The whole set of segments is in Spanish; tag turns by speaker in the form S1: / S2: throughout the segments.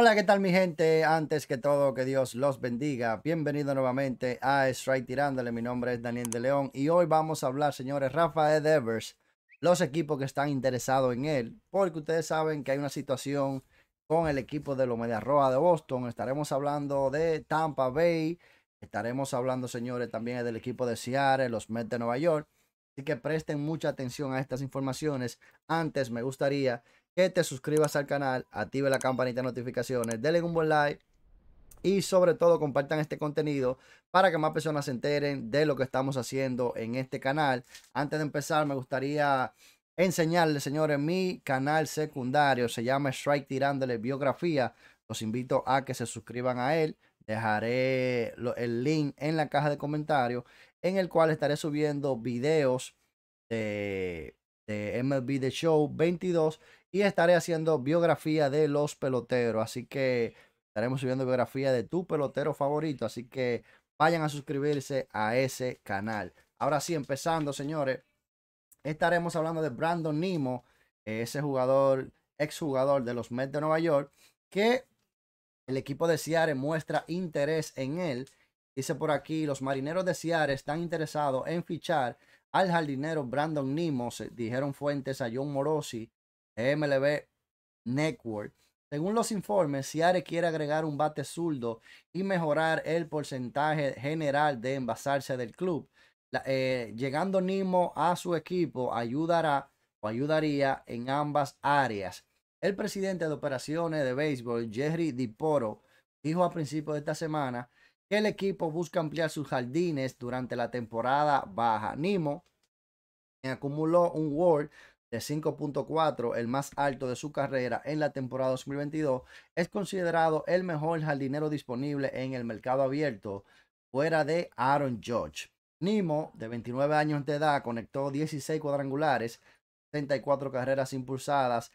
S1: Hola, ¿qué tal mi gente? Antes que todo, que Dios los bendiga. Bienvenido nuevamente a Strike Tirándole. Mi nombre es Daniel de León y hoy vamos a hablar, señores, Rafael Devers, los equipos que están interesados en él, porque ustedes saben que hay una situación con el equipo de los Medias Rojas de Boston. Estaremos hablando de Tampa Bay, estaremos hablando, señores, también del equipo de Seattle, los Mets de Nueva York. Así que presten mucha atención a estas informaciones. Antes me gustaría que te suscribas al canal, active la campanita de notificaciones, denle un buen like y sobre todo compartan este contenido para que más personas se enteren de lo que estamos haciendo en este canal. Antes de empezar, me gustaría enseñarles, señores, mi canal secundario. Se llama Strike Tirándole Biografía. Los invito a que se suscriban a él. Dejaré el link en la caja de comentarios en el cual estaré subiendo videos de, de MLB The Show 22 y estaré haciendo biografía de los peloteros. Así que estaremos subiendo biografía de tu pelotero favorito. Así que vayan a suscribirse a ese canal. Ahora sí, empezando, señores. Estaremos hablando de Brandon Nimo, ese jugador, jugador de los Mets de Nueva York, que el equipo de Ciare muestra interés en él. Dice por aquí, los marineros de Ciare están interesados en fichar al jardinero Brandon Nimmo, dijeron fuentes a John Morosi MLB Network. Según los informes, Ciare quiere agregar un bate zurdo y mejorar el porcentaje general de envasarse del club. Eh, llegando Nimo a su equipo ayudará o ayudaría en ambas áreas. El presidente de operaciones de béisbol, Jerry DiPoro, dijo a principios de esta semana que el equipo busca ampliar sus jardines durante la temporada baja. Nimo, acumuló un World de 5.4, el más alto de su carrera en la temporada 2022, es considerado el mejor jardinero disponible en el mercado abierto, fuera de Aaron George. Nimo, de 29 años de edad, conectó 16 cuadrangulares, 34 carreras impulsadas,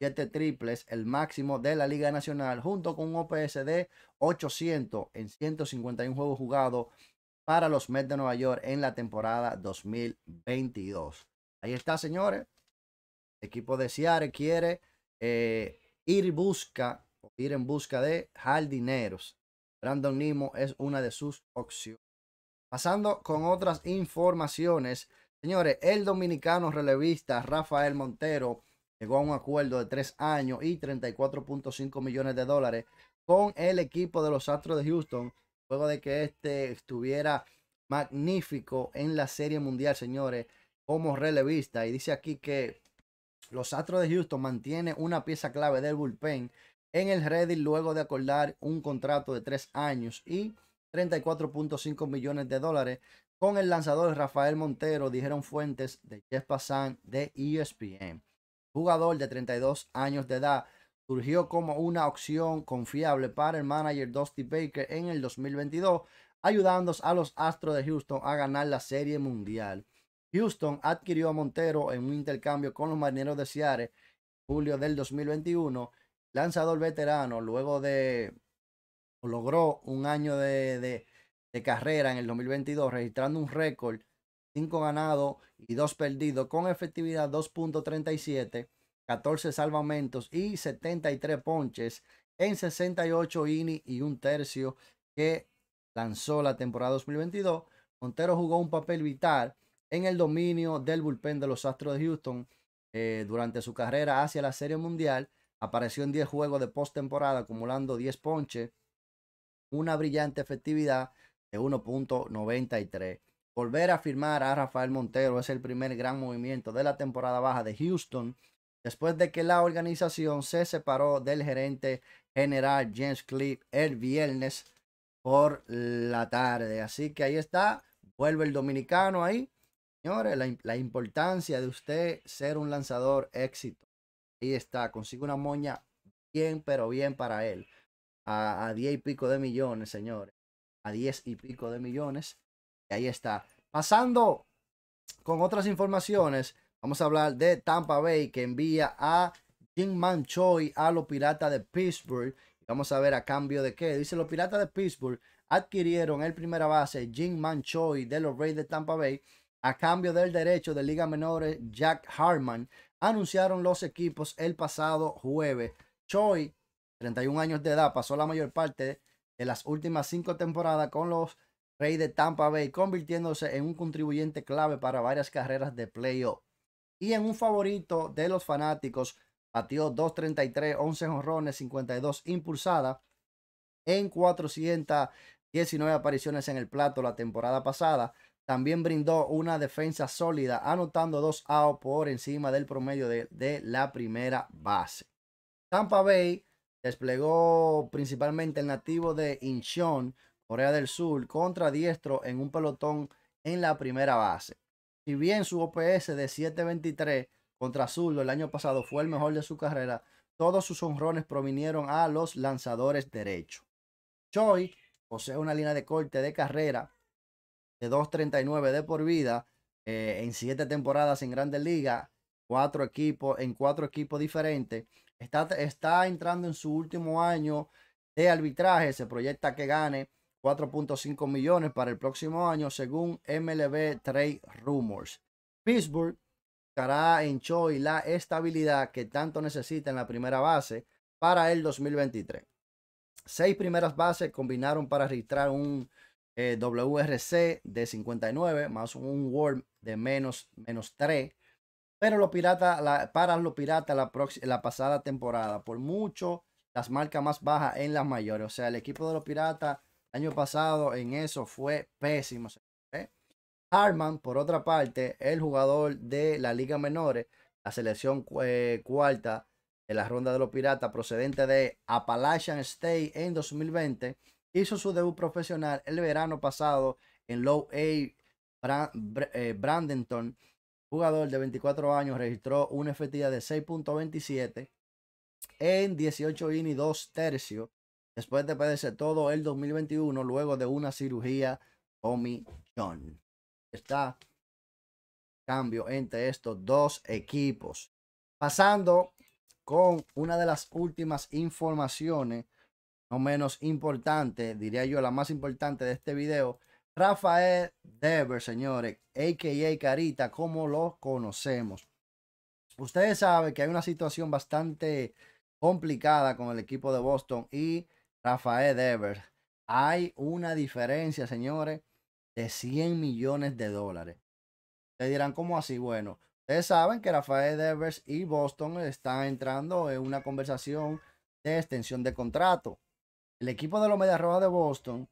S1: 7 triples, el máximo de la Liga Nacional, junto con un OPS de 800 en 151 juegos jugados para los Mets de Nueva York en la temporada 2022. Ahí está, señores equipo de Seattle quiere eh, ir busca, ir en busca de jardineros. Brandon Nimo es una de sus opciones. Pasando con otras informaciones, señores, el dominicano relevista Rafael Montero llegó a un acuerdo de tres años y 34.5 millones de dólares con el equipo de los Astros de Houston, luego de que este estuviera magnífico en la Serie Mundial, señores, como relevista. Y dice aquí que los Astros de Houston mantiene una pieza clave del bullpen en el Reddit luego de acordar un contrato de tres años y 34.5 millones de dólares con el lanzador Rafael Montero, dijeron fuentes de Jeff Passan de ESPN. Jugador de 32 años de edad, surgió como una opción confiable para el manager Dusty Baker en el 2022, ayudando a los Astros de Houston a ganar la Serie Mundial. Houston adquirió a Montero en un intercambio con los Marineros de Seattle julio del 2021. Lanzador veterano, luego de logró un año de, de carrera en el 2022, registrando un récord 5 ganados y 2 perdidos, con efectividad 2.37, 14 salvamentos y 73 ponches en 68 innings y un tercio que lanzó la temporada 2022. Montero jugó un papel vital en el dominio del bullpen de los Astros de Houston eh, durante su carrera hacia la Serie Mundial. Apareció en 10 juegos de postemporada, acumulando 10 ponches, una brillante efectividad de 1.93. Volver a firmar a Rafael Montero es el primer gran movimiento de la temporada baja de Houston, después de que la organización se separó del gerente general James Cliff el viernes por la tarde. Así que ahí está, vuelve el dominicano ahí Señores, la, importancia de usted ser un lanzador éxito. Ahí está, consigue una moña bien, pero bien para él. A, diez y pico de millones, señores. A diez y pico de millones. Y ahí está. Pasando con otras informaciones, vamos a hablar de Tampa Bay que envía a Jim Manchoy a los Piratas de Pittsburgh. Vamos a ver a cambio de qué. Dice los Piratas de Pittsburgh adquirieron el primera base Jim Manchoy de los Reyes de Tampa Bay a cambio del derecho de Liga Menores Jack Hartman, anunciaron los equipos el pasado jueves. Choi, 31 años de edad, pasó la mayor parte de las últimas cinco temporadas con los Reyes de Tampa Bay, convirtiéndose en un contribuyente clave para varias carreras de playoff. Y en un favorito de los fanáticos, batió 233, 11 jorrones, 52 impulsadas en 419 apariciones en el plato la temporada pasada, también brindó una defensa sólida, anotando dos a por encima del promedio de, la primera base. Tampa Bay desplegó principalmente el nativo de Incheon, Corea del Sur, contra diestro en un pelotón en la primera base. Si bien su OPS de 7.23 contra Zurdo el año pasado fue el mejor de su carrera, todos sus honrones provinieron a los lanzadores derechos. Choi posee una línea de corte de carrera 2.39 de por vida eh, en siete temporadas en Grandes Ligas, cuatro equipos, en cuatro equipos diferentes. Está, está entrando en su último año de arbitraje. Se proyecta que gane 4.5 millones para el próximo año, según MLB Trade Rumors. Pittsburgh buscará en Choi la estabilidad que tanto necesita en la primera base para el 2023. Seis primeras bases combinaron para registrar un eh, WRC de 59 más un World de menos, menos 3. Pero los piratas, para los piratas la, la pasada temporada, por mucho las marcas más bajas en las mayores. O sea, el equipo de los piratas año pasado en eso fue pésimo. ¿eh? Harman, por otra parte, el jugador de la Liga Menores, la selección eh, cuarta de la ronda de los piratas procedente de Appalachian State en 2020 hizo su debut profesional el verano pasado en Low A eh, Brandenton. Jugador de 24 años registró una efectividad de 6.27 en 18 y 2 tercios después de perderse todo el 2021 luego de una cirugía Tommy John. Está cambio entre estos dos equipos. Pasando con una de las últimas informaciones no menos importante, diría yo, la más importante de este video, Rafael Devers, señores, a.k.a. Carita, como lo conocemos. Ustedes saben que hay una situación bastante complicada con el equipo de Boston y Rafael Devers. Hay una diferencia, señores, de 100 millones de dólares. Ustedes dirán, ¿cómo así? Bueno, ustedes saben que Rafael Devers y Boston están entrando en una conversación de extensión de contrato. El equipo de los media Rojas de Boston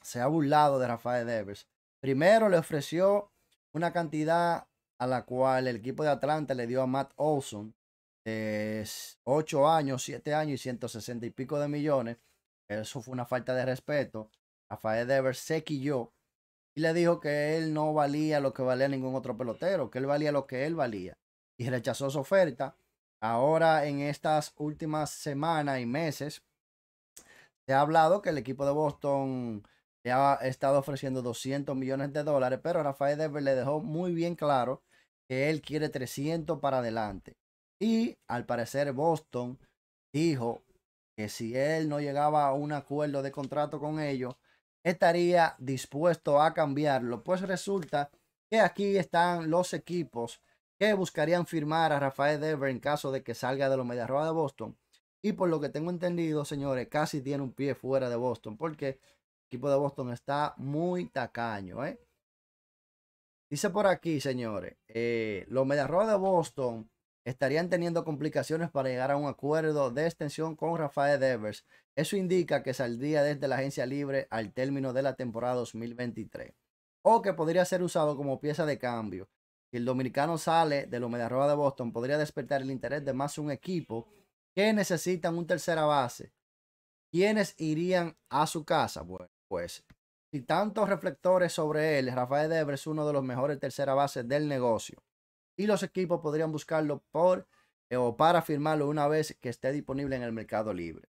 S1: se ha burlado de Rafael Devers. Primero le ofreció una cantidad a la cual el equipo de Atlanta le dio a Matt Olson es 8 años, siete años y 160 y pico de millones. Eso fue una falta de respeto. Rafael Devers se quilló y le dijo que él no valía lo que valía ningún otro pelotero, que él valía lo que él valía. Y rechazó su oferta. Ahora en estas últimas semanas y meses, se ha hablado que el equipo de Boston ya ha estado ofreciendo 200 millones de dólares, pero Rafael Devers le dejó muy bien claro que él quiere 300 para adelante. Y al parecer Boston dijo que si él no llegaba a un acuerdo de contrato con ellos, estaría dispuesto a cambiarlo. Pues resulta que aquí están los equipos que buscarían firmar a Rafael Devers en caso de que salga de los Medias de Boston. Y por lo que tengo entendido, señores, casi tiene un pie fuera de Boston, porque el equipo de Boston está muy tacaño, ¿eh? Dice por aquí, señores, eh, los Mediarroa de Boston estarían teniendo complicaciones para llegar a un acuerdo de extensión con Rafael Devers. Eso indica que saldría desde la agencia libre al término de la temporada 2023, o que podría ser usado como pieza de cambio. Si el dominicano sale de los Mediarroa de Boston, podría despertar el interés de más un equipo que necesitan un tercera base? ¿Quiénes irían a su casa? Bueno, pues si tantos reflectores sobre él, Rafael Devers es uno de los mejores tercera bases del negocio. Y los equipos podrían buscarlo por eh, o para firmarlo una vez que esté disponible en el mercado libre.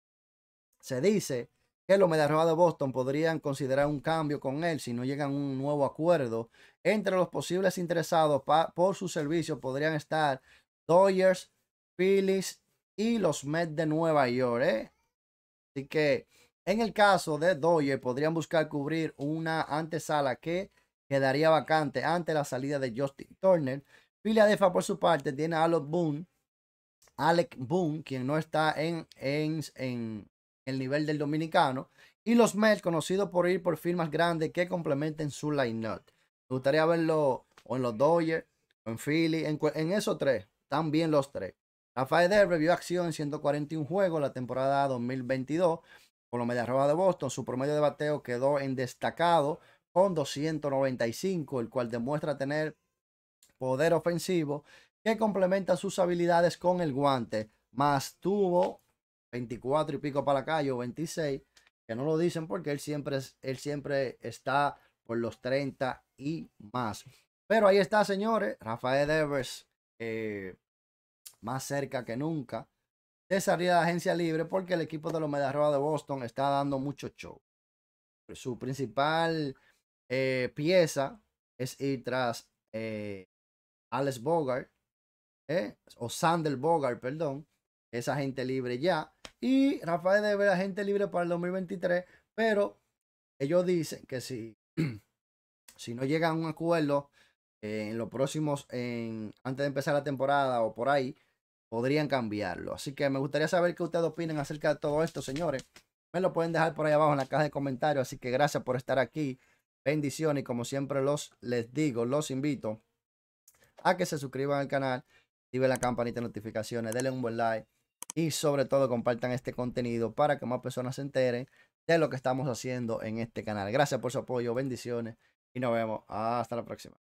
S1: Se dice que los Mediarrojas de Boston podrían considerar un cambio con él si no llegan a un nuevo acuerdo. Entre los posibles interesados por su servicio podrían estar Dodgers, Phillies, y los Mets de Nueva York. ¿eh? Así que en el caso de Doyer podrían buscar cubrir una antesala que quedaría vacante ante la salida de Justin Turner. Philadelphia por su parte tiene a los Boone, Alec Boone quien no está en, en el nivel del dominicano. Y los Mets conocidos por ir por firmas grandes que complementen su line-up. Me gustaría verlo o en los Dodgers, o en Philly, en esos tres. También los tres. Rafael Devers vio acción en 141 juegos la temporada 2022 con los Medias Rojas de Boston. Su promedio de bateo quedó en destacado con 295, el cual demuestra tener poder ofensivo que complementa sus habilidades con el guante. Más tuvo 24 y pico para Calle o 26, que no lo dicen porque él siempre, él siempre está por los 30 y más. Pero ahí está, señores. Rafael Devers eh, más cerca que nunca de salir de la agencia libre porque el equipo de los Mediarroa de Boston está dando mucho show. Su principal eh, pieza es ir tras eh, Alex Bogart, eh, o Sandel Bogart, perdón, esa gente libre ya. Y Rafael debe ser agente libre para el 2023, pero ellos dicen que si, si no llegan a un acuerdo en los próximos, en, antes de empezar la temporada o por ahí, podrían cambiarlo. Así que me gustaría saber qué ustedes opinan acerca de todo esto, señores. Me lo pueden dejar por ahí abajo en la caja de comentarios. Así que gracias por estar aquí. Bendiciones y como siempre los les digo, los invito a que se suscriban al canal, activen la campanita de notificaciones, denle un buen like y sobre todo compartan este contenido para que más personas se enteren de lo que estamos haciendo en este canal. Gracias por su apoyo, bendiciones y nos vemos hasta la próxima.